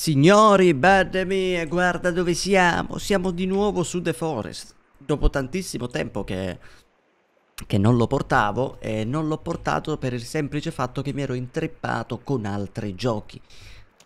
Signori, bademi guarda dove siamo. Siamo di nuovo su The Forest. Dopo tantissimo tempo che, che non lo portavo e non l'ho portato per il semplice fatto che mi ero intreppato con altri giochi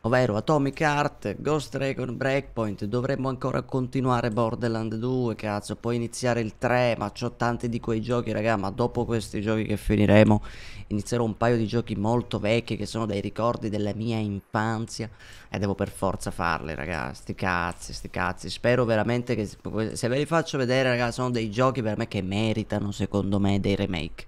ovvero Atomic Heart, Ghost Recon, Breakpoint, dovremmo ancora continuare Borderland 2, cazzo, poi iniziare il 3, ma ho tanti di quei giochi, raga, ma dopo questi giochi che finiremo inizierò un paio di giochi molto vecchi che sono dei ricordi della mia infanzia e devo per forza farli, raga, sti cazzi, sti cazzi, spero veramente che se ve li faccio vedere, raga, sono dei giochi per me che meritano, secondo me, dei remake.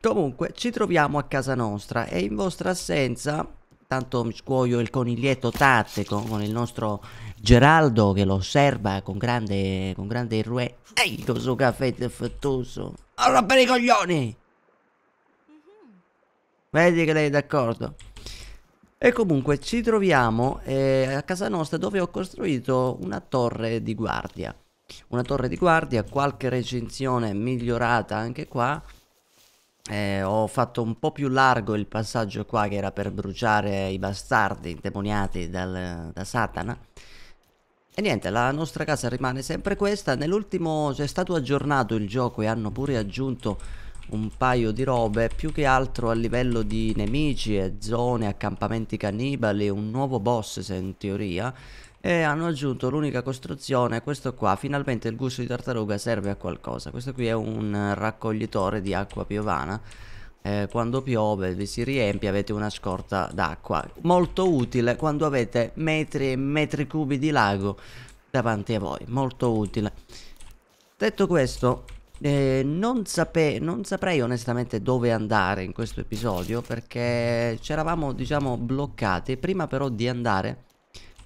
Comunque, ci troviamo a casa nostra e in vostra assenza tanto mi scuoio il coniglietto tattico con il nostro Geraldo che lo osserva con grande, con grande irruenza. Ehi, con suo caffè defettoso. A rompere i coglioni! Mm-hmm. Vedi che lei è d'accordo. E comunque ci troviamo eh, a casa nostra dove ho costruito una torre di guardia. Una torre di guardia, qualche recinzione migliorata anche qua eh, ho fatto un po' più largo il passaggio qua che era per bruciare i bastardi indemoniati dal, da Satana. E niente, la nostra casa rimane sempre questa. Nell'ultimo è stato aggiornato il gioco e hanno pure aggiunto un paio di robe, più che altro a livello di nemici e zone, accampamenti cannibali, un nuovo boss se in teoria e hanno aggiunto l'unica costruzione, questo qua, finalmente il gusto di tartaruga serve a qualcosa, questo qui è un raccoglitore di acqua piovana, eh, quando piove vi si riempie avete una scorta d'acqua, molto utile quando avete metri e metri cubi di lago davanti a voi, molto utile. Detto questo, eh, non, non, saprei onestamente dove andare in questo episodio perché c'eravamo diciamo bloccati, prima però di andare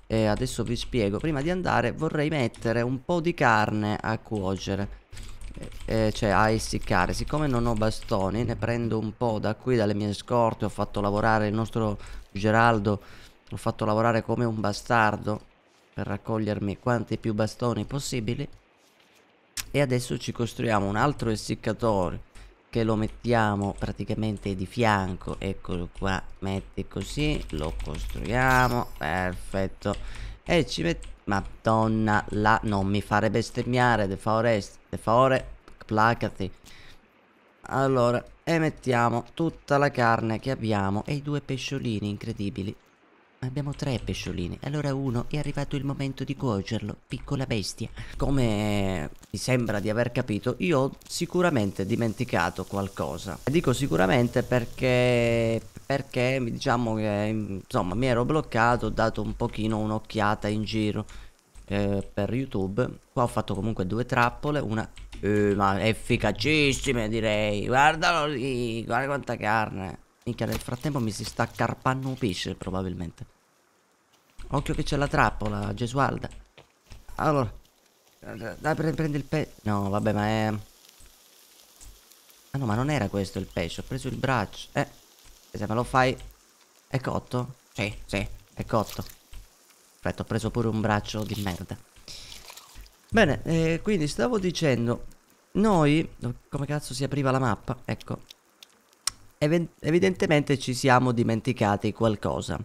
e adesso vi spiego prima di andare vorrei mettere un po' di carne a cuocere eh, cioè a essiccare siccome non ho bastoni ne prendo un po' da qui dalle mie scorte ho fatto lavorare il nostro Geraldo ho fatto lavorare come un bastardo per raccogliermi quanti più bastoni possibili e adesso ci costruiamo un altro essiccatore che lo mettiamo praticamente di fianco eccolo qua metti così lo costruiamo perfetto e ci mettiamo madonna la non mi fare bestemmiare the forest de fore placati allora e mettiamo tutta la carne che abbiamo e i due pesciolini incredibili Abbiamo tre pesciolini, allora uno è arrivato il momento di cuocerlo, piccola bestia. Come mi sembra di aver capito, io ho sicuramente dimenticato qualcosa. dico sicuramente perché, perché diciamo che insomma mi ero bloccato, ho dato un pochino un'occhiata in giro eh, per YouTube. Qua ho fatto comunque due trappole, una... Eh, ma efficacissime direi, guardalo lì, guarda quanta carne. Minchia, nel frattempo mi si sta carpando un pesce probabilmente. Occhio che c'è la trappola, Gesualda. Allora. Eh, dai, prendi il pesce. No, vabbè, ma è... Ah no, ma non era questo il pesce. Ho preso il braccio. Eh. Se me lo fai... È cotto? Sì, sì, è cotto. Aspetta, ho preso pure un braccio di merda. Bene, eh, quindi stavo dicendo... Noi... Come cazzo si apriva la mappa? Ecco. Ev evidentemente ci siamo dimenticati qualcosa.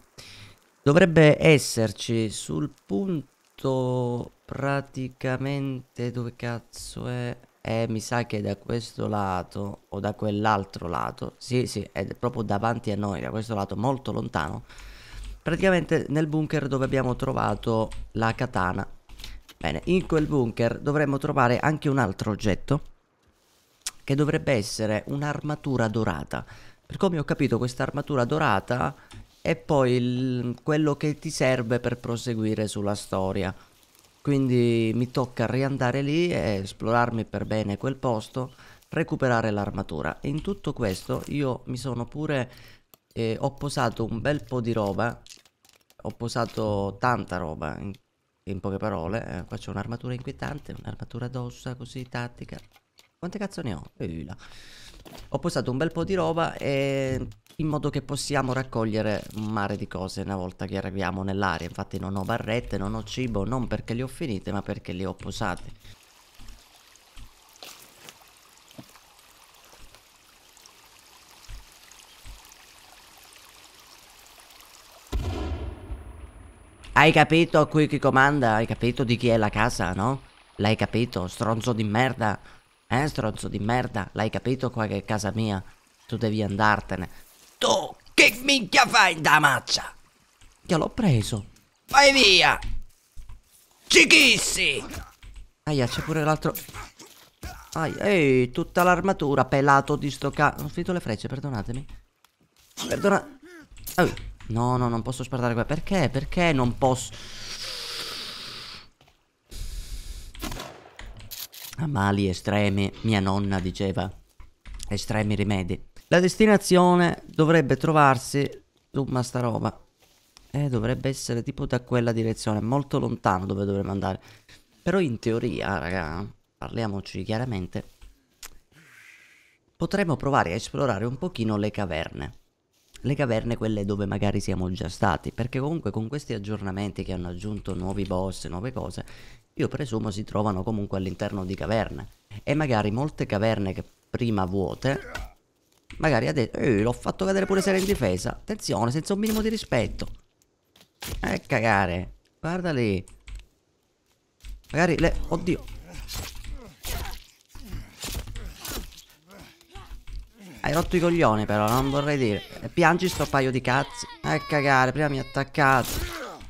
Dovrebbe esserci sul punto praticamente dove cazzo è? Eh, mi sa che è da questo lato o da quell'altro lato. Sì, sì, è proprio davanti a noi, da questo lato molto lontano. Praticamente nel bunker dove abbiamo trovato la katana. Bene, in quel bunker dovremmo trovare anche un altro oggetto che dovrebbe essere un'armatura dorata. Per come ho capito questa armatura dorata e poi il, quello che ti serve per proseguire sulla storia. Quindi mi tocca riandare lì e esplorarmi per bene quel posto, recuperare l'armatura. In tutto questo io mi sono pure... Eh, ho posato un bel po' di roba, ho posato tanta roba, in, in poche parole. Eh, qua c'è un'armatura inquietante, un'armatura d'ossa così tattica. Quante cazzo ne ho? Eula. Ho posato un bel po' di roba e in modo che possiamo raccogliere un mare di cose una volta che arriviamo nell'aria. Infatti non ho barrette, non ho cibo, non perché le ho finite, ma perché le ho posate. Hai capito qui chi comanda? Hai capito di chi è la casa, no? L'hai capito, stronzo di merda? Eh, stronzo di merda? L'hai capito qua che è casa mia? Tu devi andartene tu che minchia fai in da mazza? Gliel'ho preso. Vai via! Cichissi! Aia, c'è pure l'altro... Aia, ehi, tutta l'armatura, pelato di sto ca... Ho finito le frecce, perdonatemi. Perdona... Oh, no, no, non posso sparare qua. Perché? Perché non posso... A mali estremi, mia nonna diceva. Estremi rimedi. La destinazione dovrebbe trovarsi su sta roba eh, dovrebbe essere tipo da quella direzione Molto lontano dove dovremmo andare Però in teoria, raga Parliamoci chiaramente Potremmo provare a esplorare un pochino le caverne Le caverne quelle dove magari siamo già stati Perché comunque con questi aggiornamenti Che hanno aggiunto nuovi boss, nuove cose Io presumo si trovano comunque all'interno di caverne E magari molte caverne che prima vuote Magari ha detto, Ehi, l'ho fatto cadere pure se era in difesa. Attenzione, senza un minimo di rispetto. Eh, cagare. Guarda lì. Magari le... Oddio. Hai rotto i coglioni però, non vorrei dire. Piangi sto paio di cazzi. Eh, cagare, prima mi ha attaccato.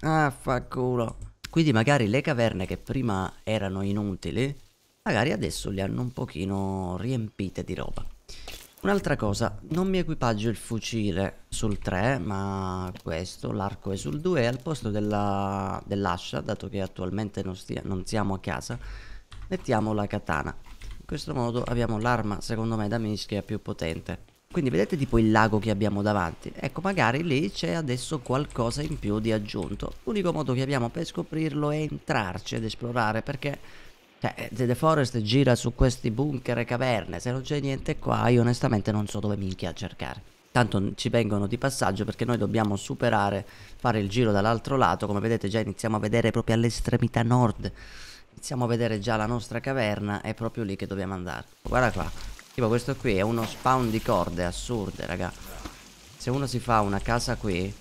Ah, fa culo. Quindi magari le caverne che prima erano inutili, magari adesso le hanno un pochino riempite di roba. Un'altra cosa, non mi equipaggio il fucile sul 3, ma questo, l'arco è sul 2 e al posto dell'ascia, dato che attualmente non, stia, non, siamo a casa, mettiamo la katana. In questo modo abbiamo l'arma, secondo me, da mischia più potente. Quindi vedete tipo il lago che abbiamo davanti? Ecco, magari lì c'è adesso qualcosa in più di aggiunto. L'unico modo che abbiamo per scoprirlo è entrarci ed esplorare, perché cioè, eh, The Forest gira su questi bunker e caverne, se non c'è niente qua io onestamente non so dove minchia cercare. Tanto ci vengono di passaggio perché noi dobbiamo superare, fare il giro dall'altro lato, come vedete già iniziamo a vedere proprio all'estremità nord, iniziamo a vedere già la nostra caverna, è proprio lì che dobbiamo andare. Guarda qua, tipo questo qui è uno spawn di corde assurde raga. Se uno si fa una casa qui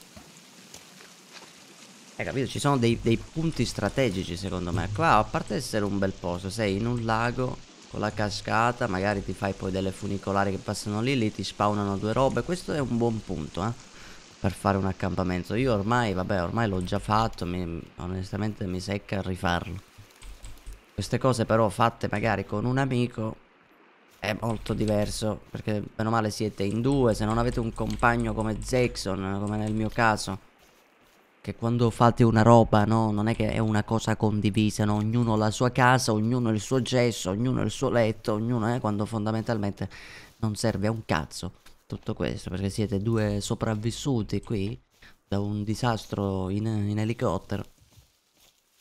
hai capito? Ci sono dei, dei, punti strategici secondo me Qua a parte essere un bel posto Sei in un lago con la cascata Magari ti fai poi delle funicolari che passano lì Lì ti spawnano due robe Questo è un buon punto eh per fare un accampamento Io ormai, vabbè, ormai l'ho già fatto mi, Onestamente mi secca rifarlo Queste cose però fatte magari con un amico È molto diverso Perché meno male siete in due Se non avete un compagno come Zexon, Come nel mio caso perché quando fate una roba, no? Non è che è una cosa condivisa, no? Ognuno la sua casa, ognuno il suo gesso, ognuno il suo letto, ognuno, eh? Quando fondamentalmente non serve a un cazzo tutto questo, perché siete due sopravvissuti qui da un disastro in, in elicottero.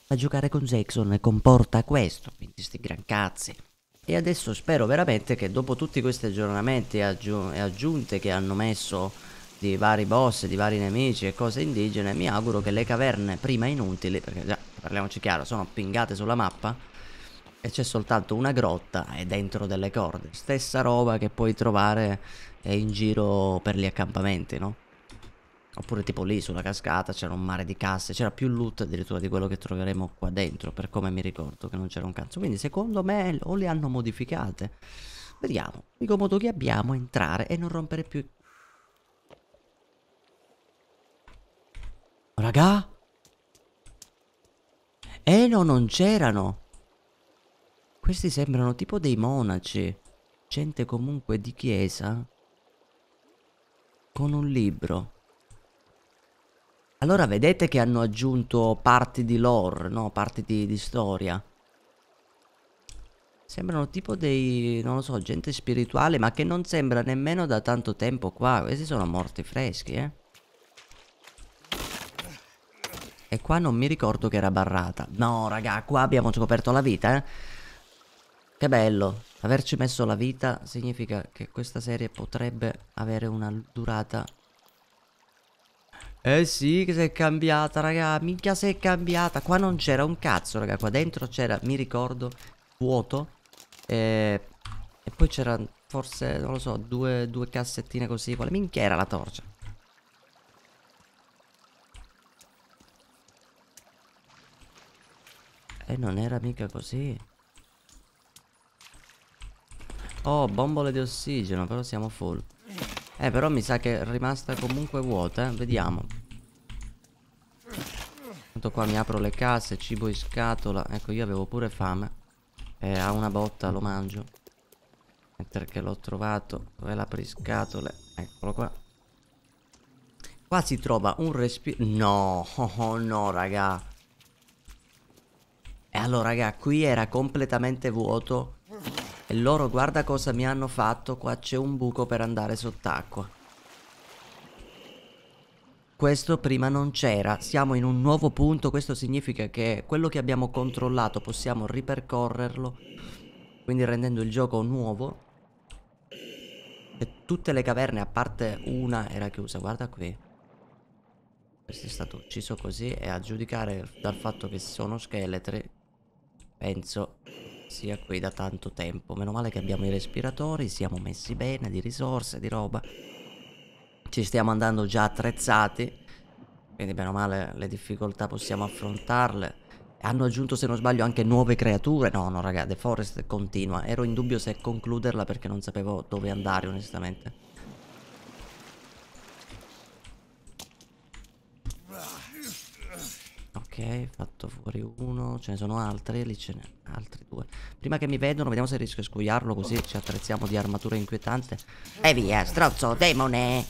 A giocare con Jackson comporta questo, quindi sti gran cazzi. E adesso spero veramente che dopo tutti questi aggiornamenti e aggiunte che hanno messo di vari boss, di vari nemici e cose indigene, mi auguro che le caverne prima inutili, perché già, parliamoci chiaro, sono pingate sulla mappa e c'è soltanto una grotta e dentro delle corde. Stessa roba che puoi trovare eh, in giro per gli accampamenti, no? Oppure tipo lì sulla cascata c'era un mare di casse, c'era più loot addirittura di quello che troveremo qua dentro, per come mi ricordo che non c'era un cazzo. Quindi secondo me o le hanno modificate. Vediamo, dico modo che abbiamo entrare e non rompere più Raga? Eh no, non c'erano. Questi sembrano tipo dei monaci. Gente comunque di chiesa. Con un libro. Allora vedete che hanno aggiunto parti di lore, no? Parti di, di storia. Sembrano tipo dei, non lo so, gente spirituale, ma che non sembra nemmeno da tanto tempo qua. Questi sono morti freschi, eh. E qua non mi ricordo che era barrata. No, raga, qua abbiamo scoperto la vita, eh. Che bello. Averci messo la vita significa che questa serie potrebbe avere una durata... Eh sì, che si è cambiata, raga. Minchia, si è cambiata. Qua non c'era un cazzo, raga. Qua dentro c'era, mi ricordo, vuoto. E, e poi c'era forse, non lo so, due, due cassettine così. Quale minchia era la torcia? E non era mica così. Oh, bombole di ossigeno, però siamo full. Eh, però mi sa che è rimasta comunque vuota, eh. Vediamo. Tanto qua mi apro le casse, cibo in scatola. Ecco, io avevo pure fame. Eh, a una botta lo mangio. Mentre che l'ho trovato. Dove l'apri scatole? Eccolo qua. Qua si trova un respiro... No, oh, no, raga. E allora raga qui era completamente vuoto E loro guarda cosa mi hanno fatto Qua c'è un buco per andare sott'acqua questo prima non c'era, siamo in un nuovo punto, questo significa che quello che abbiamo controllato possiamo ripercorrerlo, quindi rendendo il gioco nuovo. E tutte le caverne, a parte una, era chiusa, guarda qui. Questo è stato ucciso così e a giudicare dal fatto che sono scheletri penso sia qui da tanto tempo. Meno male che abbiamo i respiratori, siamo messi bene di risorse, di roba. Ci stiamo andando già attrezzati, quindi meno male le difficoltà possiamo affrontarle. Hanno aggiunto, se non sbaglio, anche nuove creature. No, no, raga, The Forest continua. Ero in dubbio se concluderla perché non sapevo dove andare, onestamente. Ok, fatto fuori uno. Ce ne sono altri. Lì ce ne sono altri due. Prima che mi vedono, vediamo se riesco a scuiarlo. Così ci attrezziamo di armatura inquietante. E via, strozzo, demone.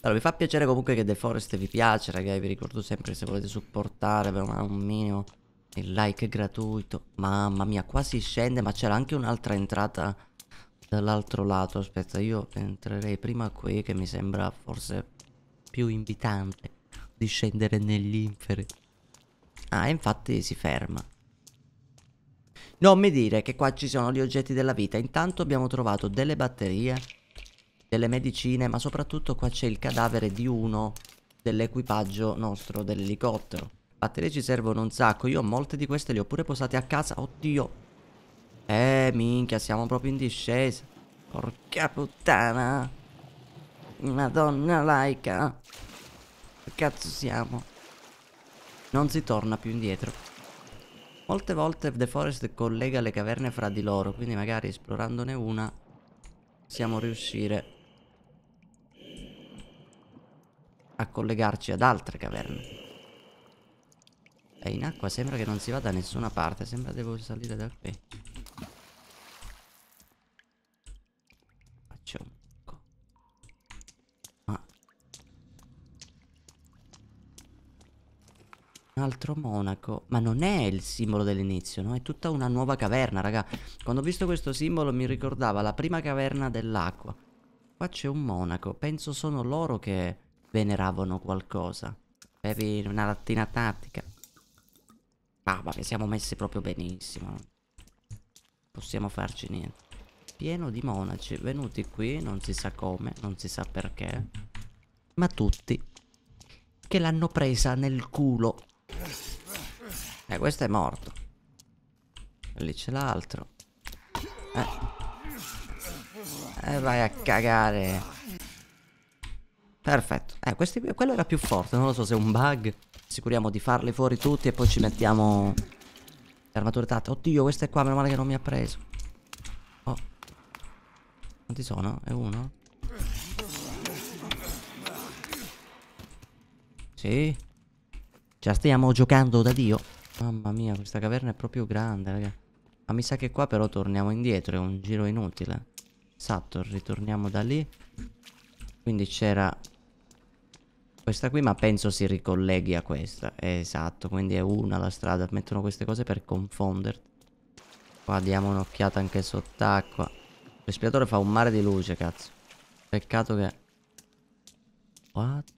Allora, mi fa piacere comunque che The Forest vi piace, ragazzi. Vi ricordo sempre se volete supportare per un minimo il like gratuito. Mamma mia, Quasi scende, ma c'era anche un'altra entrata dall'altro lato. Aspetta, io entrerei prima qui, che mi sembra forse più invitante di scendere negli inferi Ah, infatti si ferma. Non mi dire che qua ci sono gli oggetti della vita. Intanto abbiamo trovato delle batterie, delle medicine, ma soprattutto qua c'è il cadavere di uno dell'equipaggio nostro dell'elicottero. Batterie ci servono un sacco. Io ho molte di queste le ho pure posate a casa. Oddio. Eh, minchia, siamo proprio in discesa. Porca puttana. Madonna laica. Che cazzo siamo? non si torna più indietro. Molte volte The Forest collega le caverne fra di loro, quindi magari esplorandone una possiamo riuscire a collegarci ad altre caverne. E in acqua sembra che non si vada da nessuna parte, sembra devo salire da qui. altro monaco. Ma non è il simbolo dell'inizio, no? È tutta una nuova caverna, raga. Quando ho visto questo simbolo mi ricordava la prima caverna dell'acqua. Qua c'è un monaco. Penso sono loro che veneravano qualcosa. Bevi una lattina tattica. Ah, vabbè, siamo messi proprio benissimo. possiamo farci niente. Pieno di monaci venuti qui, non si sa come, non si sa perché. Ma tutti che l'hanno presa nel culo. Eh, questo è morto. lì c'è l'altro. Eh. eh. vai a cagare. Perfetto. Eh, questi, quello era più forte, non lo so se è un bug. Assicuriamo di farli fuori tutti e poi ci mettiamo... le armature tatta. Oddio, questa è qua, meno male che non mi ha preso. Oh. Quanti sono? È uno? Sì. Ce cioè, stiamo giocando da Dio. Mamma mia, questa caverna è proprio grande, raga. Ma mi sa che qua però torniamo indietro, è un giro inutile. Esatto, ritorniamo da lì. Quindi c'era questa qui, ma penso si ricolleghi a questa. Esatto, quindi è una la strada. Mettono queste cose per confonderti. Qua diamo un'occhiata anche sott'acqua. Il respiratore fa un mare di luce, cazzo. Peccato che... What?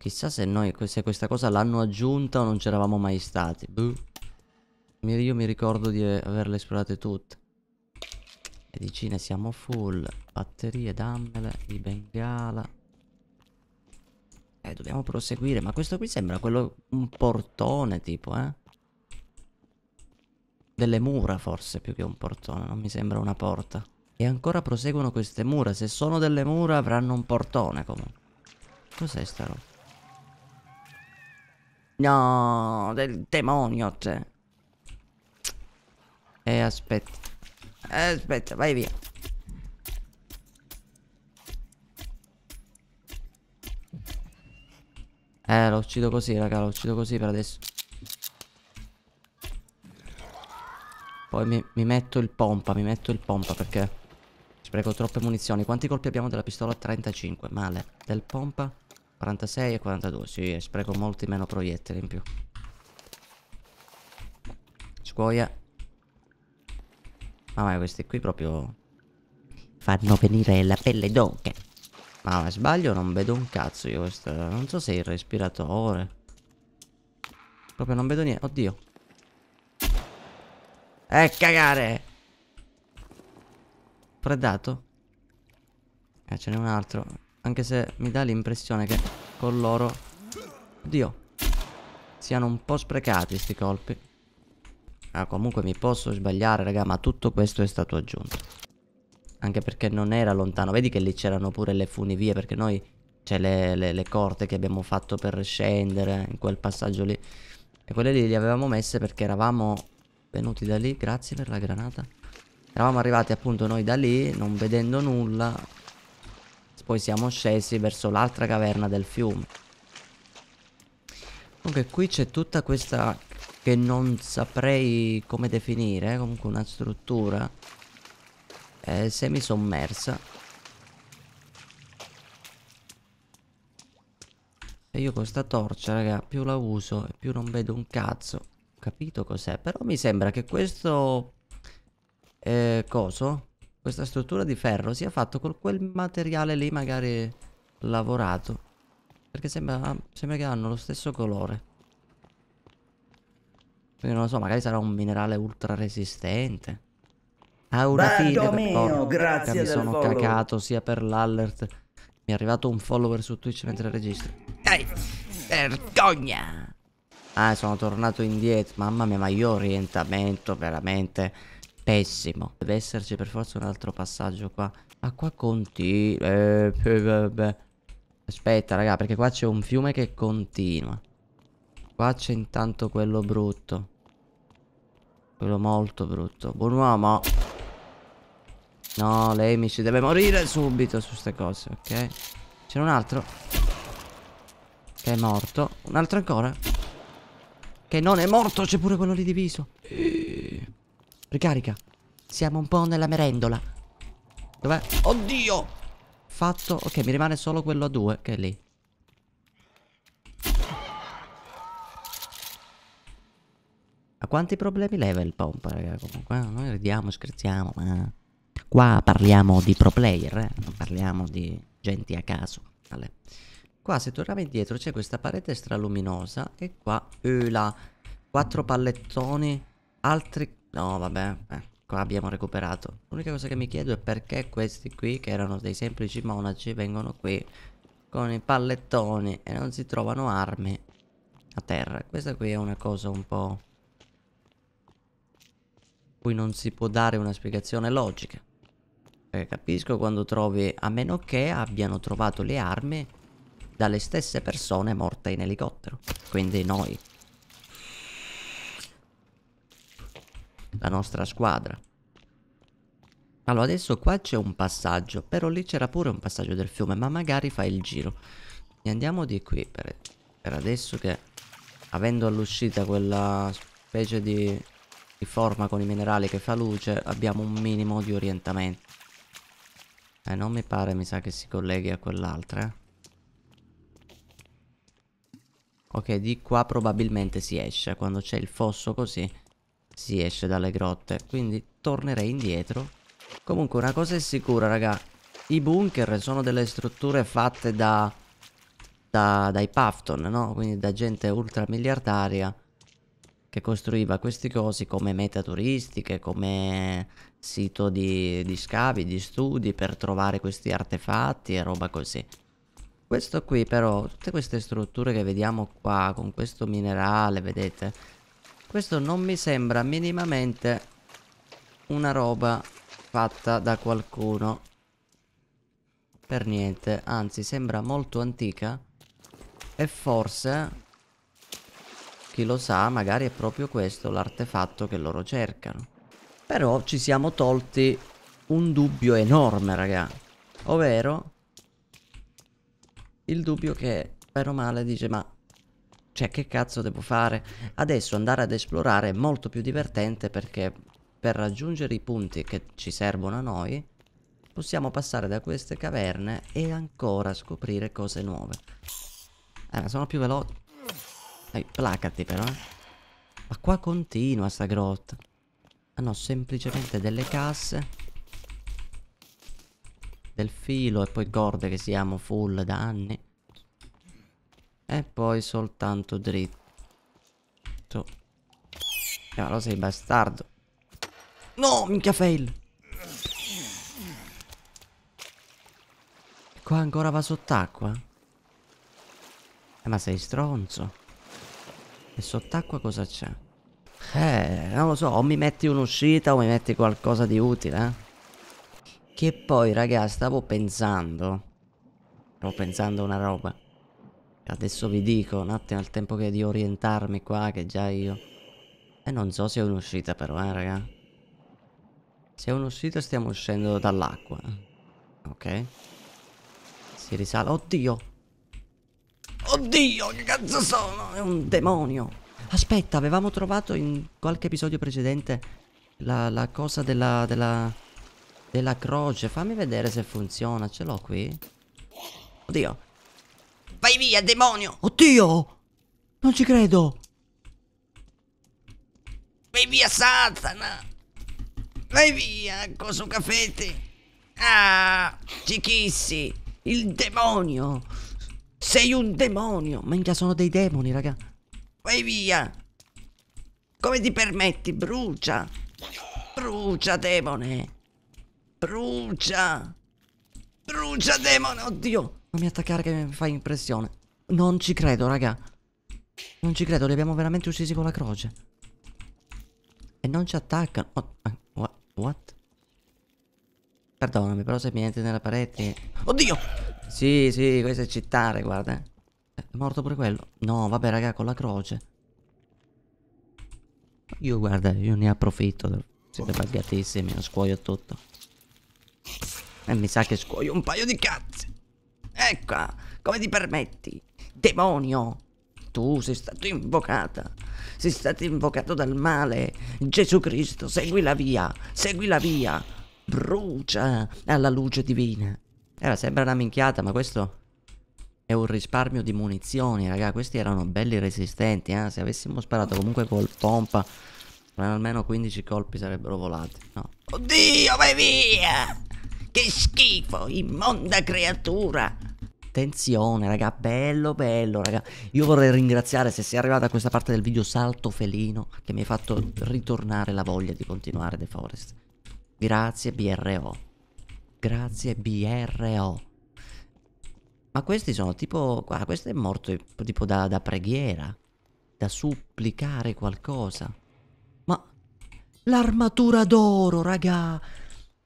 Chissà se noi, se questa cosa l'hanno aggiunta o non c'eravamo mai stati. Buh. Io mi ricordo di averle esplorate tutte. Medicine siamo full. Batterie, dammele. I bengala. Eh, dobbiamo proseguire. Ma questo qui sembra quello... Un portone, tipo, eh? Delle mura, forse, più che un portone. Non mi sembra una porta. E ancora proseguono queste mura. Se sono delle mura, avranno un portone, comunque. Cos'è sta roba? No, del demonio, cioè. E eh, aspetta. Eh, aspetta, vai via. Eh, lo uccido così, raga, lo uccido così per adesso. Poi mi, mi, metto il pompa, mi metto il pompa perché spreco troppe munizioni. Quanti colpi abbiamo della pistola? 35, male. Del pompa? 46 e 42, sì, spreco molti meno proiettili in più. Scuoia. Mamma mia, questi qui proprio fanno venire la pelle d'oca. Ma ah, sbaglio non vedo un cazzo io questo. Non so se è il respiratore. Proprio non vedo niente. Oddio. Eh, cagare! Freddato? Eh, ce n'è un altro. Anche se mi dà l'impressione che con loro... Oddio. Siano un po' sprecati sti colpi. Ah, comunque mi posso sbagliare, raga, ma tutto questo è stato aggiunto. Anche perché non era lontano. Vedi che lì c'erano pure le funivie, perché noi... C'è cioè, le, le, le corte che abbiamo fatto per scendere in quel passaggio lì. E quelle lì le avevamo messe perché eravamo venuti da lì. Grazie per la granata. Eravamo arrivati appunto noi da lì, non vedendo nulla poi siamo scesi verso l'altra caverna del fiume. Comunque qui c'è tutta questa che non saprei come definire, eh, comunque una struttura eh, semisommersa. E io con sta torcia, raga, più la uso e più non vedo un cazzo. Ho capito cos'è, però mi sembra che questo eh, coso questa struttura di ferro sia fatta con quel materiale lì magari lavorato. Perché sembra, ah, sembra che hanno lo stesso colore. Quindi non lo so, magari sarà un minerale ultra resistente. Auratile, oh, grazie mi sono follow. cacato sia per l'allert. Mi è arrivato un follower su Twitch mentre registro. Ehi, vergogna! Ah, sono tornato indietro. Mamma mia, ma io orientamento veramente pessimo. Deve esserci per forza un altro passaggio qua. Ma qua continua. Eh, Aspetta, raga, perché qua c'è un fiume che continua. Qua c'è intanto quello brutto. Quello molto brutto. Buon uomo. No, lei mi si deve morire subito su queste cose, ok? C'è un altro. Che è morto. Un altro ancora. Che non è morto, c'è pure quello lì diviso. Eeeh. Ricarica. Siamo un po' nella merendola. Dov'è? Oddio! Fatto. Ok, mi rimane solo quello a due, che è lì. A quanti problemi leva il pompa, raga? Comunque, eh, noi ridiamo, scherziamo, ma... Qua parliamo di pro player, eh? non parliamo di gente a caso. Vale. Qua se torniamo indietro c'è questa parete straluminosa e qua, eh, la quattro pallettoni, altri No, vabbè, eh, qua abbiamo recuperato. L'unica cosa che mi chiedo è perché questi qui, che erano dei semplici monaci, vengono qui con i pallettoni e non si trovano armi a terra. Questa qui è una cosa un po' cui non si può dare una spiegazione logica. Perché capisco quando trovi, a meno che abbiano trovato le armi dalle stesse persone morte in elicottero. Quindi noi. la nostra squadra. Allora adesso qua c'è un passaggio, però lì c'era pure un passaggio del fiume, ma magari fa il giro. E andiamo di qui per, per adesso che avendo all'uscita quella specie di, di forma con i minerali che fa luce abbiamo un minimo di orientamento. Eh, non mi pare, mi sa che si colleghi a quell'altra. Eh? Ok, di qua probabilmente si esce quando c'è il fosso così si esce dalle grotte. Quindi tornerei indietro. Comunque una cosa è sicura, raga. I bunker sono delle strutture fatte da, da, dai Pafton, no? Quindi da gente ultra miliardaria che costruiva questi cosi come meta turistiche, come sito di, di scavi, di studi per trovare questi artefatti e roba così. Questo qui però, tutte queste strutture che vediamo qua con questo minerale, vedete, questo non mi sembra minimamente una roba fatta da qualcuno. Per niente, anzi sembra molto antica. E forse, chi lo sa, magari è proprio questo l'artefatto che loro cercano. Però ci siamo tolti un dubbio enorme, raga. Ovvero, il dubbio che, per o male, dice ma cioè, che cazzo devo fare? Adesso andare ad esplorare è molto più divertente perché per raggiungere i punti che ci servono a noi possiamo passare da queste caverne e ancora scoprire cose nuove. Eh, ma sono più veloce. Dai, placati però, eh. Ma qua continua sta grotta. Hanno ah, semplicemente delle casse. Del filo e poi corde che siamo full da anni. E poi soltanto dritto. Ma allora sei bastardo. No, minchia fail. Qua ancora va sott'acqua? Eh, ma sei stronzo. E sott'acqua cosa c'è? Eh, non lo so, o mi metti un'uscita o mi metti qualcosa di utile. Eh? Che poi, raga, stavo pensando. Stavo pensando una roba. Adesso vi dico, un attimo al tempo che di orientarmi qua, che già io... E non so se è un'uscita però, eh, raga. Se è un'uscita stiamo uscendo dall'acqua. Eh. Ok. Si risale... Oddio! Oddio, che cazzo sono? È un demonio! Aspetta, avevamo trovato in qualche episodio precedente la, la cosa della, della... della croce. Fammi vedere se funziona. Ce l'ho qui? Oddio. Vai via, demonio! Oddio! Non ci credo! Vai via, Satana! Vai via, coso cafete! Ah, Cichissi! Il demonio! Sei un demonio! Minchia, sono dei demoni, raga! Vai via! Come ti permetti? Brucia! Brucia, demone! Brucia! Brucia, demone! Oddio! Non mi attaccare che mi fa impressione. Non ci credo, raga. Non ci credo, li abbiamo veramente uccisi con la croce. E non ci attaccano. what? what? Perdonami, però se mi entri nella parete... Oddio! Sì, sì, questo è cittare, guarda. Eh. È morto pure quello. No, vabbè, raga, con la croce. Io, guarda, io ne approfitto. Siete buggatissimi, scuoio tutto. E mi sa che scuoio un paio di cazzi. Ecco, come ti permetti? Demonio! Tu sei stato invocata. Sei stato invocato dal male. Gesù Cristo, segui la via. Segui la via. Brucia alla luce divina. Era sempre una minchiata, ma questo è un risparmio di munizioni, raga. Questi erano belli resistenti, eh. Se avessimo sparato comunque col pompa, almeno 15 colpi sarebbero volati. No. Oddio, vai via! Che schifo, immonda creatura. Attenzione, raga, bello, bello, raga. Io vorrei ringraziare se sei arrivato a questa parte del video Salto Felino che mi hai fatto ritornare la voglia di continuare The Forest. Grazie BRO. Grazie BRO. Ma questi sono tipo... Guarda, questo è morto tipo da, da preghiera. Da supplicare qualcosa. Ma... L'armatura d'oro, raga!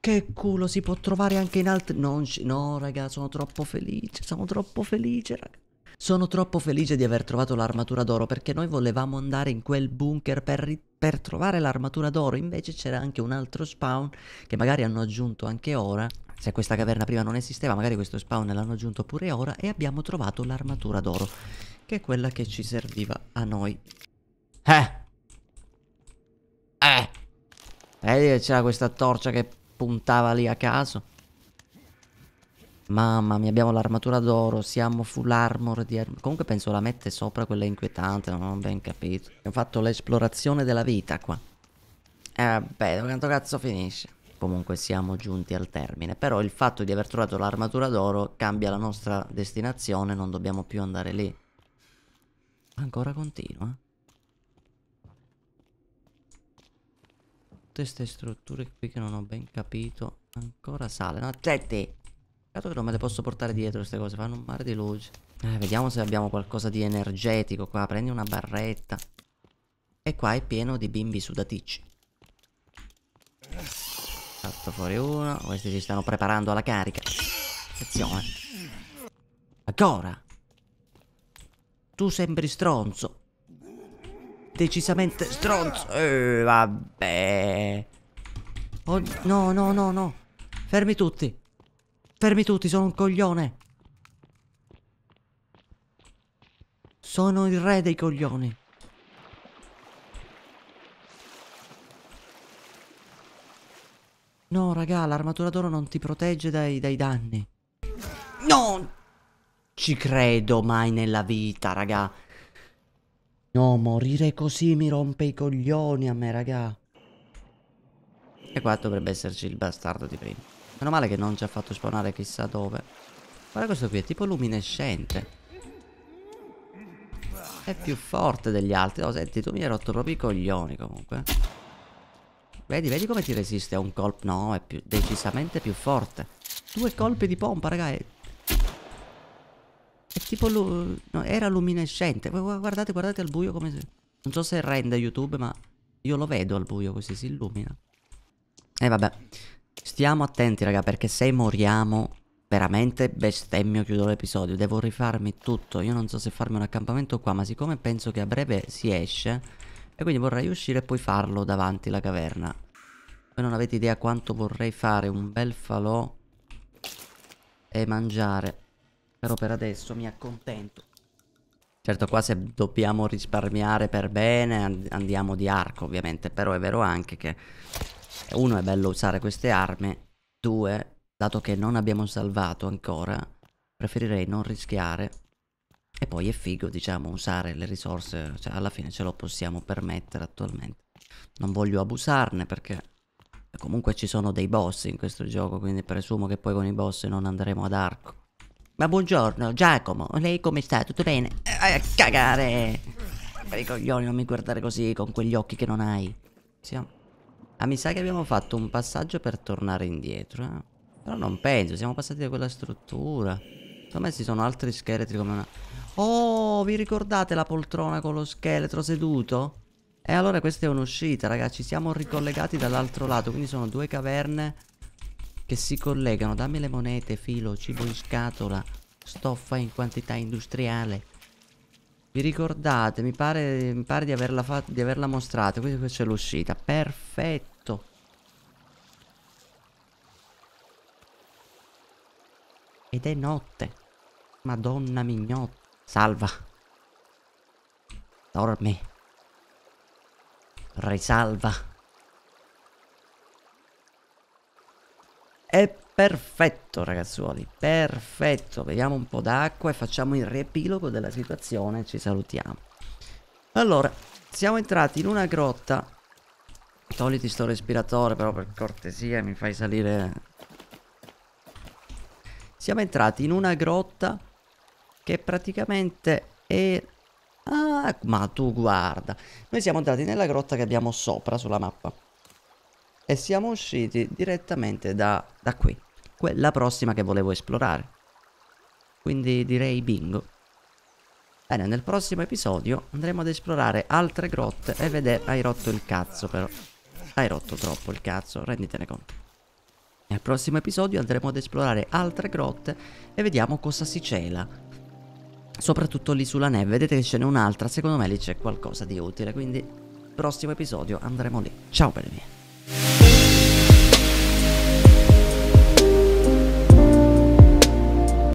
Che culo si può trovare anche in altri... Non ci... No, raga, sono troppo felice. Sono troppo felice, raga. Sono troppo felice di aver trovato l'armatura d'oro perché noi volevamo andare in quel bunker per, per trovare l'armatura d'oro. Invece c'era anche un altro spawn che magari hanno aggiunto anche ora. Se questa caverna prima non esisteva, magari questo spawn l'hanno aggiunto pure ora e abbiamo trovato l'armatura d'oro. Che è quella che ci serviva a noi. Eh! Eh! Vedi eh, che c'era questa torcia che puntava lì a caso. Mamma mia, abbiamo l'armatura d'oro, siamo full armor di armatura. Comunque penso la mette sopra quella inquietante, non ho ben capito. Abbiamo fatto l'esplorazione della vita qua. Eh beh, quanto cazzo finisce? Comunque siamo giunti al termine, però il fatto di aver trovato l'armatura d'oro cambia la nostra destinazione, non dobbiamo più andare lì. Ancora continua? tutte queste strutture qui che non ho ben capito. Ancora sale. No, accetti! Peccato che non me le posso portare dietro queste cose, fanno un mare di luce. Eh, vediamo se abbiamo qualcosa di energetico qua. Prendi una barretta. E qua è pieno di bimbi sudaticci. Fatto fuori uno. Questi si stanno preparando alla carica. Attenzione. Ancora! Tu sembri stronzo decisamente stronzo. Eh, vabbè. Oh, no, no, no, no. Fermi tutti. Fermi tutti, sono un coglione. Sono il re dei coglioni. No, raga, l'armatura d'oro non ti protegge dai, dai danni. No! Ci credo mai nella vita, raga. No, morire così mi rompe i coglioni a me, raga. E qua dovrebbe esserci il bastardo di prima. Meno male che non ci ha fatto spawnare chissà dove. Guarda questo qui, è tipo luminescente. È più forte degli altri. No, senti, tu mi hai rotto proprio i coglioni comunque. Vedi, vedi come ti resiste a un colpo? No, è più, decisamente più forte. Due colpi di pompa, raga, è tipo lu no, era luminescente. Guardate, guardate al buio come si... Non so se rende YouTube, ma io lo vedo al buio così si illumina. E eh, vabbè. Stiamo attenti, raga, perché se moriamo veramente bestemmio chiudo l'episodio. Devo rifarmi tutto. Io non so se farmi un accampamento qua, ma siccome penso che a breve si esce... E quindi vorrei uscire e poi farlo davanti la caverna. Voi non avete idea quanto vorrei fare un bel falò e mangiare. Però per adesso mi accontento. Certo qua se dobbiamo risparmiare per bene andiamo di arco ovviamente. Però è vero anche che uno è bello usare queste armi. Due, dato che non abbiamo salvato ancora, preferirei non rischiare. E poi è figo diciamo usare le risorse. Cioè alla fine ce lo possiamo permettere attualmente. Non voglio abusarne perché comunque ci sono dei boss in questo gioco. Quindi presumo che poi con i boss non andremo ad arco. Ma buongiorno, Giacomo, lei come sta? Tutto bene? Eh, eh cagare! coglioni non mi guardare così con quegli occhi che non hai. Siamo... Oh. Ah, mi sa che abbiamo fatto un passaggio per tornare indietro, eh? Però non penso, siamo passati da quella struttura. Insomma, ci sono altri scheletri come una... Oh, vi ricordate la poltrona con lo scheletro seduto? E allora questa è un'uscita, ragazzi. Siamo ricollegati dall'altro lato, quindi sono due caverne che si collegano. Dammi le monete, filo, cibo in scatola, stoffa in quantità industriale. Vi ricordate? Mi pare, mi pare di, averla di averla mostrata. Quindi questa è l'uscita. Perfetto. Ed è notte. Madonna mignotta. Salva. Dormi. Risalva. è perfetto ragazzuoli, perfetto. Vediamo un po' d'acqua e facciamo il riepilogo della situazione, ci salutiamo. Allora, siamo entrati in una grotta. Togliti sto respiratore però per cortesia mi fai salire. Siamo entrati in una grotta che praticamente è... Ah, ma tu guarda. Noi siamo entrati nella grotta che abbiamo sopra sulla mappa e siamo usciti direttamente da, da qui, quella prossima che volevo esplorare. Quindi direi bingo. Bene, nel prossimo episodio andremo ad esplorare altre grotte e vedere... Hai rotto il cazzo però. Hai rotto troppo il cazzo, renditene conto. Nel prossimo episodio andremo ad esplorare altre grotte e vediamo cosa si cela. Soprattutto lì sulla neve, vedete che ce n'è un'altra, secondo me lì c'è qualcosa di utile, quindi prossimo episodio andremo lì. Ciao per le mie. Bye.